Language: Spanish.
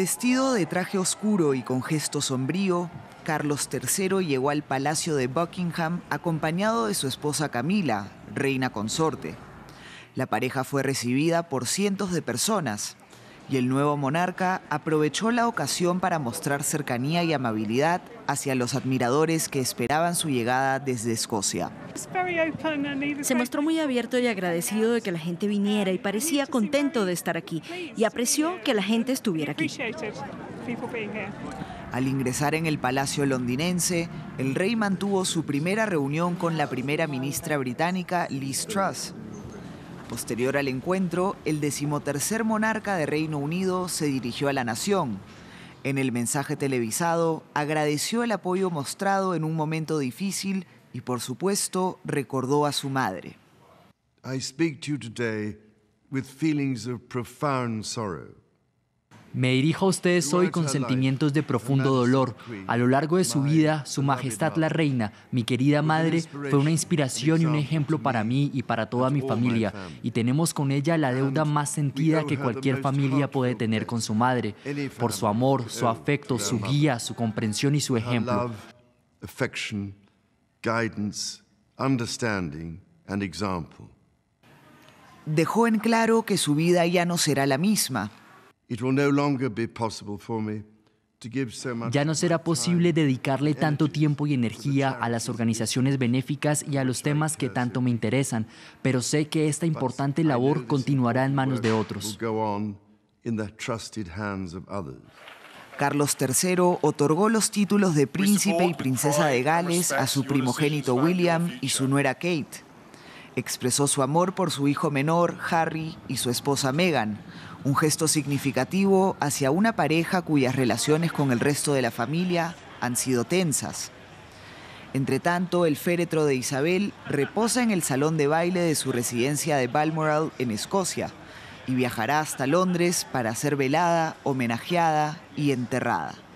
Vestido de traje oscuro y con gesto sombrío, Carlos III llegó al Palacio de Buckingham acompañado de su esposa Camila, reina consorte. La pareja fue recibida por cientos de personas, y el nuevo monarca aprovechó la ocasión para mostrar cercanía y amabilidad hacia los admiradores que esperaban su llegada desde Escocia. Se mostró muy abierto y agradecido de que la gente viniera y parecía contento de estar aquí y apreció que la gente estuviera aquí. Al ingresar en el Palacio londinense, el rey mantuvo su primera reunión con la primera ministra británica Liz Truss. Posterior al encuentro, el decimotercer monarca de Reino Unido se dirigió a la nación. En el mensaje televisado, agradeció el apoyo mostrado en un momento difícil y, por supuesto, recordó a su madre. Me dirijo a ustedes hoy con sentimientos de profundo dolor. A lo largo de su vida, Su Majestad la Reina, mi querida madre, fue una inspiración y un ejemplo para mí y para toda mi familia, y tenemos con ella la deuda más sentida que cualquier familia puede tener con su madre, por su amor, su afecto, su guía, su comprensión y su ejemplo. Dejó en claro que su vida ya no será la misma ya no será posible dedicarle tanto tiempo y energía a las organizaciones benéficas y a los temas que tanto me interesan, pero sé que esta importante labor continuará en manos de otros. Carlos III otorgó los títulos de príncipe y princesa de Gales a su primogénito William y su nuera Kate. Expresó su amor por su hijo menor, Harry, y su esposa Meghan, un gesto significativo hacia una pareja cuyas relaciones con el resto de la familia han sido tensas. Entre tanto, el féretro de Isabel reposa en el salón de baile de su residencia de Balmoral, en Escocia, y viajará hasta Londres para ser velada, homenajeada y enterrada.